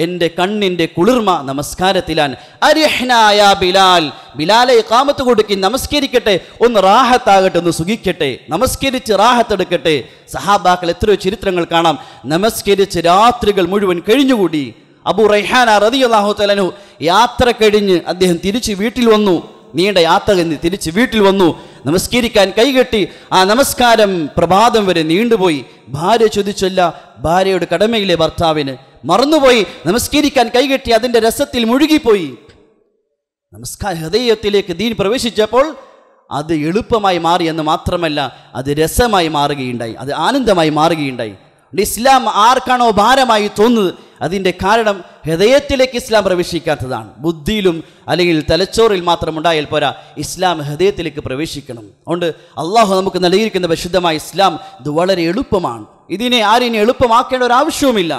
എൻ്റെ കണ്ണിൻ്റെ കുളിർമ നമസ്കാരത്തിലാൻ അരിഹ്നായ ബിലാൽ ബിലാലെ കാമത്ത് കൊടുക്കി നമസ്കരിക്കട്ടെ ഒന്ന് റാഹത്താകട്ടെ ഒന്ന് സുഖിക്കട്ടെ നമസ്കരിച്ച് റാഹത്തെടുക്കട്ടെ സഹാബാക്കൾ എത്രയോ ചരിത്രങ്ങൾ കാണാം നമസ്കരിച്ച് രാത്രികൾ മുഴുവൻ കഴിഞ്ഞുകൂടി അബു റൈഹാന റതിയല്ലാഹു തലനു യാത്ര കഴിഞ്ഞ് അദ്ദേഹം തിരിച്ച് വീട്ടിൽ വന്നു നീണ്ട യാത്ര കഴിഞ്ഞ് തിരിച്ച് വീട്ടിൽ വന്നു നമസ്കരിക്കാൻ കൈകെട്ടി ആ നമസ്കാരം പ്രഭാതം വരെ നീണ്ടുപോയി ഭാര്യ ചോദിച്ചല്ല ഭാര്യയുടെ കടമയിലെ ഭർത്താവിന് മറന്നുപോയി നമസ്കരിക്കാൻ കൈകെട്ടി അതിൻ്റെ രസത്തിൽ മുഴുകിപ്പോയി നമസ്കാര ഹൃദയത്തിലേക്ക് ദീൻ പ്രവേശിച്ചപ്പോൾ അത് എളുപ്പമായി മാറി എന്ന് മാത്രമല്ല അത് രസമായി മാറുകയുണ്ടായി അത് ആനന്ദമായി മാറുകയുണ്ടായി ഇസ്ലാം ആർക്കാണോ ഭാരമായി തോന്നുന്നത് അതിൻ്റെ കാരണം ഹൃദയത്തിലേക്ക് ഇസ്ലാം പ്രവേശിക്കാത്തതാണ് ബുദ്ധിയിലും അല്ലെങ്കിൽ തലച്ചോറിൽ മാത്രം ഉണ്ടായാൽ പോരാ ഇസ്ലാം ഹൃദയത്തിലേക്ക് പ്രവേശിക്കണം അതുകൊണ്ട് അള്ളാഹു നമുക്ക് നൽകിയിരിക്കുന്ന പരിശുദ്ധമായ ഇസ്ലാം ഇത് വളരെ എളുപ്പമാണ് ഇതിനെ ആരും എളുപ്പമാക്കേണ്ട ഒരു ആവശ്യവുമില്ല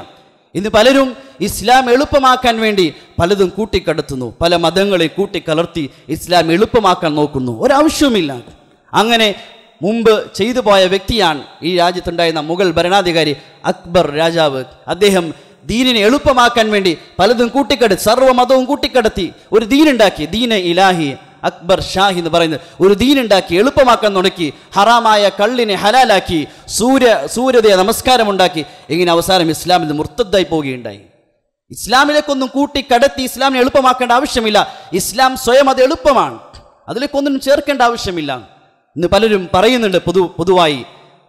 ഇന്ന് പലരും ഇസ്ലാം എളുപ്പമാക്കാൻ വേണ്ടി പലതും കൂട്ടിക്കടത്തുന്നു പല മതങ്ങളെ കൂട്ടിക്കലർത്തി ഇസ്ലാം എളുപ്പമാക്കാൻ നോക്കുന്നു ഒരാവശ്യവുമില്ല അങ്ങനെ മുമ്പ് ചെയ്തു പോയ വ്യക്തിയാണ് ഈ രാജ്യത്തുണ്ടായിരുന്ന മുഗൾ ഭരണാധികാരി അക്ബർ രാജാവ് അദ്ദേഹം ദീനിനെ എളുപ്പമാക്കാൻ വേണ്ടി പലതും കൂട്ടിക്കടത്തി സർവ്വമതവും കൂട്ടിക്കടത്തി ഒരു ദീനുണ്ടാക്കി ദീന ഇലാഹി അക്ബർ ഷാഹി എന്ന് പറയുന്നത് ഒരു ദീനുണ്ടാക്കി എളുപ്പമാക്കാൻ തുടക്കി ഹറാമായ കള്ളിനെ ഹലാലാക്കി സൂര്യ സൂര്യതയെ നമസ്കാരമുണ്ടാക്കി ഇങ്ങനെ അവസാനം ഇസ്ലാമിൽ മുർത്തദ്ദായി പോവുകയുണ്ടായി ഇസ്ലാമിലേക്കൊന്നും കൂട്ടി കടത്തി ഇസ്ലാമിനെ എളുപ്പമാക്കേണ്ട ആവശ്യമില്ല ഇസ്ലാം സ്വയം അത് എളുപ്പമാണ് അതിലേക്കൊന്നും ചേർക്കേണ്ട ആവശ്യമില്ല ഇന്ന് പലരും പറയുന്നുണ്ട് പൊതു പൊതുവായി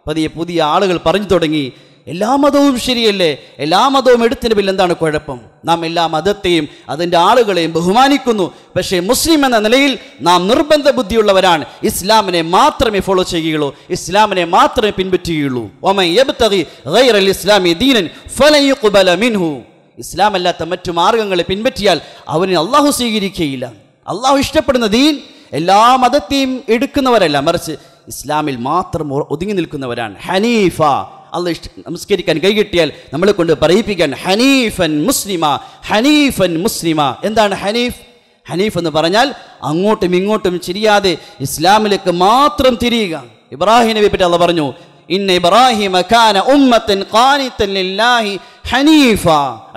പതിയെ പുതിയ ആളുകൾ പറഞ്ഞു തുടങ്ങി എല്ലാ മതവും ശരിയല്ലേ എല്ലാ മതവും എടുത്തിന് പിന്നിൽ എന്താണ് കുഴപ്പം നാം എല്ലാ മതത്തെയും അതിൻ്റെ ആളുകളെയും ബഹുമാനിക്കുന്നു പക്ഷേ മുസ്ലിം എന്ന നിലയിൽ നാം നിർബന്ധ ബുദ്ധിയുള്ളവരാണ് ഇസ്ലാമിനെ മാത്രമേ ഫോളോ ചെയ്യുകയുള്ളൂ ഇസ്ലാമിനെ മാത്രമേ പിൻപറ്റുകയുള്ളൂ ഇസ്ലാമി ദീനൻ മിൻഹു ഇസ്ലാം അല്ലാത്ത മറ്റു മാർഗങ്ങളെ പിൻപറ്റിയാൽ അവനെ അള്ളാഹു സ്വീകരിക്കുകയില്ല അള്ളാഹു ഇഷ്ടപ്പെടുന്ന ദീൻ എല്ലാ മതത്തെയും എടുക്കുന്നവരല്ല മറിച്ച് ഇസ്ലാമിൽ മാത്രം ഒതുങ്ങി നിൽക്കുന്നവരാണ് ഹനീഫ അള്ള ഇഷ്ട നമസ്കരിക്കാൻ കൈകിട്ടിയാൽ നമ്മളെ കൊണ്ട് പറയിപ്പിക്കാൻ ഹനീഫൻ മുസ്ലിമ ഹനീഫൻ മുസ്ലിമ എന്താണ് ഹനീഫ് ഹനീഫ് എന്ന് പറഞ്ഞാൽ അങ്ങോട്ടും ഇങ്ങോട്ടും ചിരിയാതെ ഇസ്ലാമിലേക്ക് മാത്രം തിരിയുക ഇബ്രാഹിം നബിയെ പറ്റി അള്ള പറഞ്ഞു ഇന്ന ഇബ്രാഹിം ഉമ്മത്തൻ ഖാനിത്തൻ ലില്ലാഹി ഹനീഫ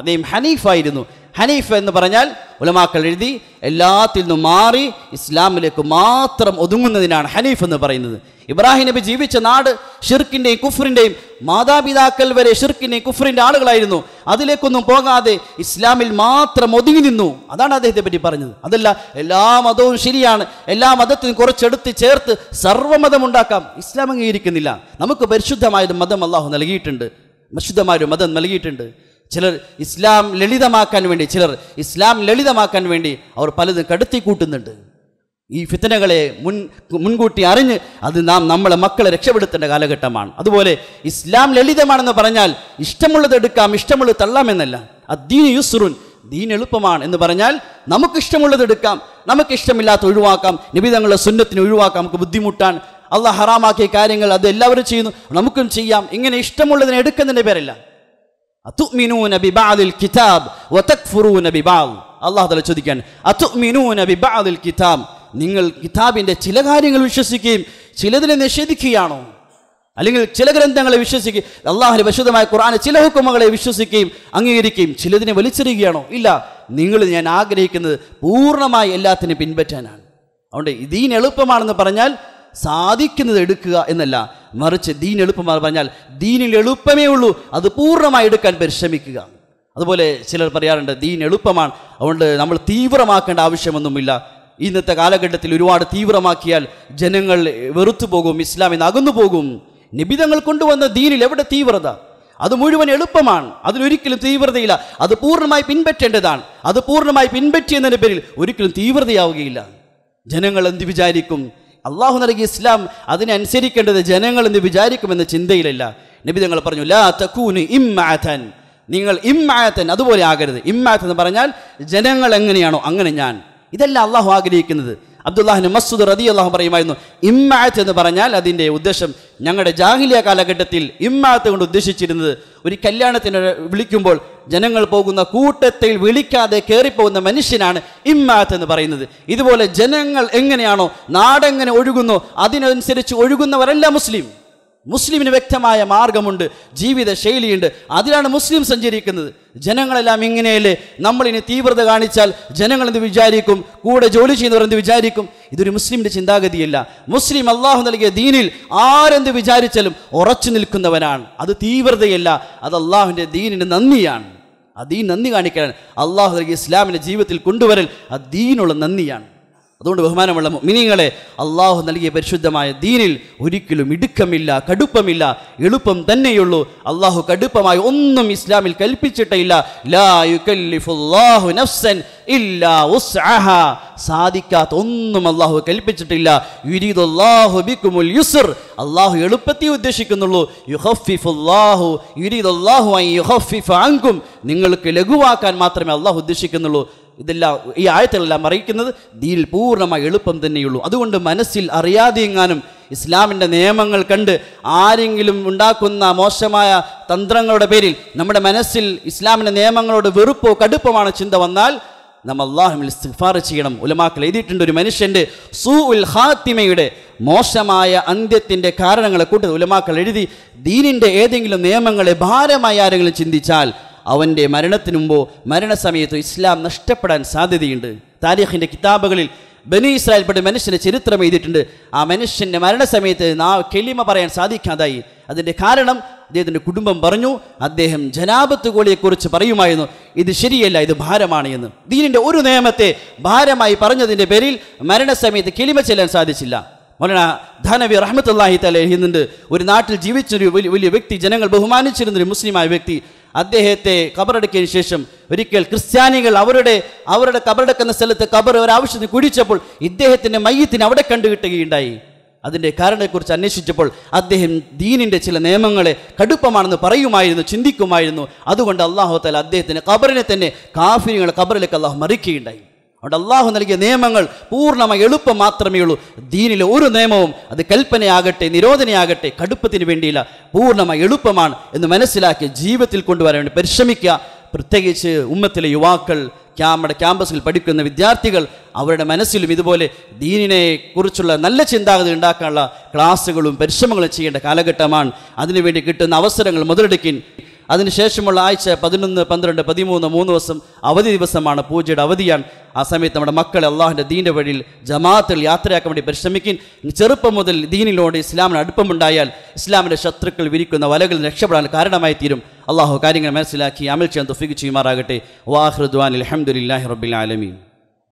അദ്ദേഹം ഹനീഫായിരുന്നു ഹനീഫ് എന്ന് പറഞ്ഞാൽ ഉലമാക്കൾ എഴുതി എല്ലാത്തിൽ നിന്നും മാറി ഇസ്ലാമിലേക്ക് മാത്രം ഒതുങ്ങുന്നതിനാണ് ഹനീഫ് എന്ന് പറയുന്നത് ഇബ്രാഹിം നബി ജീവിച്ച നാട് ഷിർക്കിൻ്റെയും കുഫറിൻ്റെയും മാതാപിതാക്കൾ വരെ ഷിർക്കിൻ്റെയും കുഫറിൻ്റെ ആളുകളായിരുന്നു അതിലേക്കൊന്നും പോകാതെ ഇസ്ലാമിൽ മാത്രം ഒതുങ്ങി നിന്നു അതാണ് അദ്ദേഹത്തെ പറ്റി പറഞ്ഞത് അതല്ല എല്ലാ മതവും ശരിയാണ് എല്ലാ മതത്തിനും കുറച്ചെടുത്ത് ചേർത്ത് സർവ്വമതം ഉണ്ടാക്കാം ഇസ്ലാം അംഗീകരിക്കുന്നില്ല നമുക്ക് പരിശുദ്ധമായൊരു മതം അള്ളാഹു നൽകിയിട്ടുണ്ട് പരിശുദ്ധമായൊരു മതം നൽകിയിട്ടുണ്ട് ചിലർ ഇസ്ലാം ലളിതമാക്കാൻ വേണ്ടി ചിലർ ഇസ്ലാം ലളിതമാക്കാൻ വേണ്ടി അവർ പലതും കടത്തി കൂട്ടുന്നുണ്ട് ഈ ഫിത്തനകളെ മുൻ മുൻകൂട്ടി അറിഞ്ഞ് അത് നാം നമ്മളെ മക്കളെ രക്ഷപ്പെടുത്തേണ്ട കാലഘട്ടമാണ് അതുപോലെ ഇസ്ലാം ലളിതമാണെന്ന് പറഞ്ഞാൽ ഇഷ്ടമുള്ളത് എടുക്കാം ഇഷ്ടമുള്ളത് എന്നല്ല അദ്ദീൻ യുസ്റുൻ ദീൻ എളുപ്പമാണ് എന്ന് പറഞ്ഞാൽ നമുക്ക് എടുക്കാം നമുക്ക് ഇഷ്ടമില്ലാത്ത ഒഴിവാക്കാം നിബിതങ്ങളെ സുന്നത്തിന് ഒഴിവാക്കാം നമുക്ക് ബുദ്ധിമുട്ടാണ് അള്ള ഹറാമാക്കിയ കാര്യങ്ങൾ അത് എല്ലാവരും ചെയ്യുന്നു നമുക്കും ചെയ്യാം ഇങ്ങനെ ഇഷ്ടമുള്ളതിനെ എടുക്കുന്നതിൻ്റെ പേരല്ല കിതാബ് അള്ളാഹു തല ചോദിക്കാൻ കിതാബ് നിങ്ങൾ കിതാബിൻ്റെ ചില കാര്യങ്ങൾ വിശ്വസിക്കുകയും ചിലതിനെ നിഷേധിക്കുകയാണോ അല്ലെങ്കിൽ ചില ഗ്രന്ഥങ്ങളെ വിശ്വസിക്കുകയും അള്ളാഹുലെ വിശുദ്ധമായ ഖുറാനെ ചില ഹുക്കുമകളെ വിശ്വസിക്കുകയും അംഗീകരിക്കുകയും ചിലതിനെ വലിച്ചെറിയുകയാണോ ഇല്ല നിങ്ങൾ ഞാൻ ആഗ്രഹിക്കുന്നത് പൂർണ്ണമായി എല്ലാത്തിനും പിൻപറ്റാനാണ് അതുകൊണ്ട് ദീൻ എളുപ്പമാണെന്ന് പറഞ്ഞാൽ സാധിക്കുന്നത് എടുക്കുക എന്നല്ല മറിച്ച് ദീൻ എളുപ്പമാണെന്ന് പറഞ്ഞാൽ ദീനിൽ എളുപ്പമേ ഉള്ളൂ അത് പൂർണ്ണമായി എടുക്കാൻ പരിശ്രമിക്കുക അതുപോലെ ചിലർ പറയാറുണ്ട് ദീൻ എളുപ്പമാണ് അതുകൊണ്ട് നമ്മൾ തീവ്രമാക്കേണ്ട ആവശ്യമൊന്നുമില്ല ഇന്നത്തെ കാലഘട്ടത്തിൽ ഒരുപാട് തീവ്രമാക്കിയാൽ ജനങ്ങൾ വെറുത്തു പോകും ഇസ്ലാമിൽ നിന്ന് അകന്നു പോകും നിബിതങ്ങൾ കൊണ്ടുവന്ന ദീനിൽ എവിടെ തീവ്രത അത് മുഴുവൻ എളുപ്പമാണ് അതിലൊരിക്കലും തീവ്രതയില്ല അത് പൂർണ്ണമായി പിൻപറ്റേണ്ടതാണ് അത് പൂർണ്ണമായി പിൻപറ്റിയെന്നതിൻ്റെ പേരിൽ ഒരിക്കലും തീവ്രതയാവുകയില്ല ജനങ്ങൾ എന്ത് വിചാരിക്കും അള്ളാഹു നൽകിയ ഇസ്ലാം അതിനനുസരിക്കേണ്ടത് ജനങ്ങൾ എന്ത് വിചാരിക്കുമെന്ന ചിന്തയിലല്ല നബി തങ്ങൾ പറഞ്ഞു ലാ തക്കൂന് ഇമ്മാഥൻ നിങ്ങൾ ഇമ്മാഥൻ അതുപോലെ ആകരുത് ഇമ്മാഥൻ എന്ന് പറഞ്ഞാൽ ജനങ്ങൾ എങ്ങനെയാണോ അങ്ങനെ ഞാൻ ഇതല്ല അള്ളാഹു ആഗ്രഹിക്കുന്നത് അബ്ദുല്ലാഹിന് മസ്സുദ് റതി അള്ളാഹു പറയുമായിരുന്നു ഇമ്മാത്ത് എന്ന് പറഞ്ഞാൽ അതിൻ്റെ ഉദ്ദേശം ഞങ്ങളുടെ ജാഹിലിയ കാലഘട്ടത്തിൽ ഇമ്മാത്ത് കൊണ്ട് ഉദ്ദേശിച്ചിരുന്നത് ഒരു കല്യാണത്തിന് വിളിക്കുമ്പോൾ ജനങ്ങൾ പോകുന്ന കൂട്ടത്തിൽ വിളിക്കാതെ കയറിപ്പോകുന്ന മനുഷ്യനാണ് ഇമ്മാത്ത് എന്ന് പറയുന്നത് ഇതുപോലെ ജനങ്ങൾ എങ്ങനെയാണോ നാടെങ്ങനെ ഒഴുകുന്നോ അതിനനുസരിച്ച് ഒഴുകുന്നവരല്ല മുസ്ലിം മുസ്ലിമിന് വ്യക്തമായ മാർഗമുണ്ട് ജീവിത ശൈലിയുണ്ട് അതിലാണ് മുസ്ലിം സഞ്ചരിക്കുന്നത് ജനങ്ങളെല്ലാം ഇങ്ങനെയല്ലേ നമ്മളിനി തീവ്രത കാണിച്ചാൽ ജനങ്ങളെന്ത് വിചാരിക്കും കൂടെ ജോലി ചെയ്യുന്നവർ എന്ത് വിചാരിക്കും ഇതൊരു മുസ്ലിമിൻ്റെ ചിന്താഗതിയല്ല മുസ്ലിം അള്ളാഹു നൽകിയ ദീനിൽ ആരെന്ത് വിചാരിച്ചാലും ഉറച്ചു നിൽക്കുന്നവനാണ് അത് തീവ്രതയല്ല അത് അള്ളാഹുവിൻ്റെ ദീനിന് നന്ദിയാണ് ആ ദീൻ നന്ദി കാണിക്കാനാണ് അള്ളാഹു നൽകിയ ഇസ്ലാമിൻ്റെ ജീവിതത്തിൽ കൊണ്ടുവരൽ ആ ദീനുള്ള നന്ദിയാണ് അതുകൊണ്ട് ബഹുമാനമുള്ള മിനിങ്ങളെ അള്ളാഹു നൽകിയ പരിശുദ്ധമായ ദീനിൽ ഒരിക്കലും ഇടുക്കമില്ല കടുപ്പമില്ല എളുപ്പം തന്നെയുള്ളൂ അള്ളാഹു കടുപ്പമായി ഒന്നും ഇസ്ലാമിൽ കൽപ്പിച്ചിട്ടില്ല സാധിക്കാത്ത ഒന്നും അള്ളാഹു കൽപ്പിച്ചിട്ടില്ല അള്ളാഹു എളുപ്പത്തെ ഉദ്ദേശിക്കുന്നുള്ളൂ നിങ്ങൾക്ക് ലഘുവാക്കാൻ മാത്രമേ അള്ളാഹു ഉദ്ദേശിക്കുന്നുള്ളൂ ഇതെല്ലാം ഈ ആയത്തുകളെല്ലാം അറിയിക്കുന്നത് ദീൽ പൂർണ്ണമായി എളുപ്പം തന്നെയുള്ളൂ അതുകൊണ്ട് മനസ്സിൽ അറിയാതെ എങ്ങാനും ഇസ്ലാമിൻ്റെ നിയമങ്ങൾ കണ്ട് ആരെങ്കിലും ഉണ്ടാക്കുന്ന മോശമായ തന്ത്രങ്ങളുടെ പേരിൽ നമ്മുടെ മനസ്സിൽ ഇസ്ലാമിൻ്റെ നിയമങ്ങളോട് വെറുപ്പോ കടുപ്പമാണ് ചിന്ത വന്നാൽ നമ്മൾ അള്ളാഹുമിൽ ഇസ്തിഫാർ ചെയ്യണം ഉലമാക്കൾ എഴുതിയിട്ടുണ്ട് ഒരു മനുഷ്യൻ്റെ സു ഉൽ ഹാത്തിമയുടെ മോശമായ അന്ത്യത്തിൻ്റെ കാരണങ്ങളെ കൂട്ടത്തിൽ ഉലമാക്കൾ എഴുതി ദീനിൻ്റെ ഏതെങ്കിലും നിയമങ്ങളെ ഭാരമായി ആരെങ്കിലും ചിന്തിച്ചാൽ അവൻ്റെ മരണത്തിനു മുമ്പോ മരണസമയത്തോ ഇസ്ലാം നഷ്ടപ്പെടാൻ സാധ്യതയുണ്ട് താരിഖിൻ്റെ കിതാബുകളിൽ ബനു ഇസ്രായേൽപ്പെട്ട മനുഷ്യൻ്റെ ചരിത്രം എഴുതിയിട്ടുണ്ട് ആ മനുഷ്യൻ്റെ മരണസമയത്ത് നാ കെളിമ പറയാൻ സാധിക്കാതായി അതിൻ്റെ കാരണം അദ്ദേഹത്തിൻ്റെ കുടുംബം പറഞ്ഞു അദ്ദേഹം ജനാപത്ത് കോളിയെക്കുറിച്ച് പറയുമായിരുന്നു ഇത് ശരിയല്ല ഇത് ഭാരമാണ് എന്ന് ദീനിൻ്റെ ഒരു നിയമത്തെ ഭാരമായി പറഞ്ഞതിൻ്റെ പേരിൽ മരണസമയത്ത് കെളിമ ചെല്ലാൻ സാധിച്ചില്ല മൗലാന ധനവി റഹ്മത്തല്ലാഹി തല എഴുതുന്നുണ്ട് ഒരു നാട്ടിൽ ജീവിച്ചൊരു വലിയ വലിയ വ്യക്തി ജനങ്ങൾ ബഹുമാനിച്ചിരുന്നൊരു മുസ്ലിമായ വ്യക്തി അദ്ദേഹത്തെ കബറടക്കിയതിനു ശേഷം ഒരിക്കൽ ക്രിസ്ത്യാനികൾ അവരുടെ അവരുടെ കബറടക്കുന്ന സ്ഥലത്ത് കബർ ഒരാവശ്യത്തിന് കുടിച്ചപ്പോൾ ഇദ്ദേഹത്തിൻ്റെ മയ്യത്തിന് അവിടെ കണ്ടുകിട്ടുകയുണ്ടായി അതിൻ്റെ കാരണത്തെക്കുറിച്ച് അന്വേഷിച്ചപ്പോൾ അദ്ദേഹം ദീനിൻ്റെ ചില നിയമങ്ങളെ കടുപ്പമാണെന്ന് പറയുമായിരുന്നു ചിന്തിക്കുമായിരുന്നു അതുകൊണ്ട് അള്ളാഹു താല അദ്ദേഹത്തിൻ്റെ കബറിനെ തന്നെ കാഫിനുകളെ കബറിലേക്ക് അള്ളാഹു മറിക്കുകയുണ്ടായി അതുകൊണ്ട് അള്ളാഹു നൽകിയ നിയമങ്ങൾ പൂർണ്ണമായി എളുപ്പം മാത്രമേ ഉള്ളൂ ദീനിലെ ഒരു നിയമവും അത് കൽപ്പനയാകട്ടെ നിരോധനയാകട്ടെ കടുപ്പത്തിന് വേണ്ടിയില്ല പൂർണ്ണമായി എളുപ്പമാണ് എന്ന് മനസ്സിലാക്കി ജീവിതത്തിൽ കൊണ്ടുവരാൻ വേണ്ടി പരിശ്രമിക്കുക പ്രത്യേകിച്ച് ഉമ്മത്തിലെ യുവാക്കൾ നമ്മുടെ ക്യാമ്പസിൽ പഠിക്കുന്ന വിദ്യാർത്ഥികൾ അവരുടെ മനസ്സിലും ഇതുപോലെ ദീനിനെ കുറിച്ചുള്ള നല്ല ചിന്താഗതി ഉണ്ടാക്കാനുള്ള ക്ലാസ്സുകളും പരിശ്രമങ്ങളും ചെയ്യേണ്ട കാലഘട്ടമാണ് അതിനുവേണ്ടി കിട്ടുന്ന അവസരങ്ങൾ മുതലെടുക്കാൻ അതിനുശേഷമുള്ള ആഴ്ച പതിനൊന്ന് പന്ത്രണ്ട് പതിമൂന്ന് മൂന്ന് ദിവസം അവധി ദിവസമാണ് പൂജയുടെ അവധിയാണ് ആ സമയത്ത് നമ്മുടെ മക്കളെ അള്ളാഹിൻ്റെ ദീൻ്റെ വഴിയിൽ ജമാഅത്തിൽ യാത്രയാക്കാൻ വേണ്ടി പരിശ്രമിക്കും ചെറുപ്പം മുതൽ ദീനിനോട് ഇസ്ലാമിന് അടുപ്പമുണ്ടായാൽ ഇസ്ലാമിൻ്റെ ശത്രുക്കൾ വിരിക്കുന്ന വലകൾ രക്ഷപ്പെടാൻ കാരണമായി തീരും അള്ളാഹു കാര്യങ്ങൾ മനസ്സിലാക്കി അമൽ ചെയ്യാൻ തുഫിക്ക് ചെയ്യുമാറാകട്ടെ വാഹൃദ്വാൻ അലഹമുല്ലാഹി റബ്ബിൽ ആലമീൻ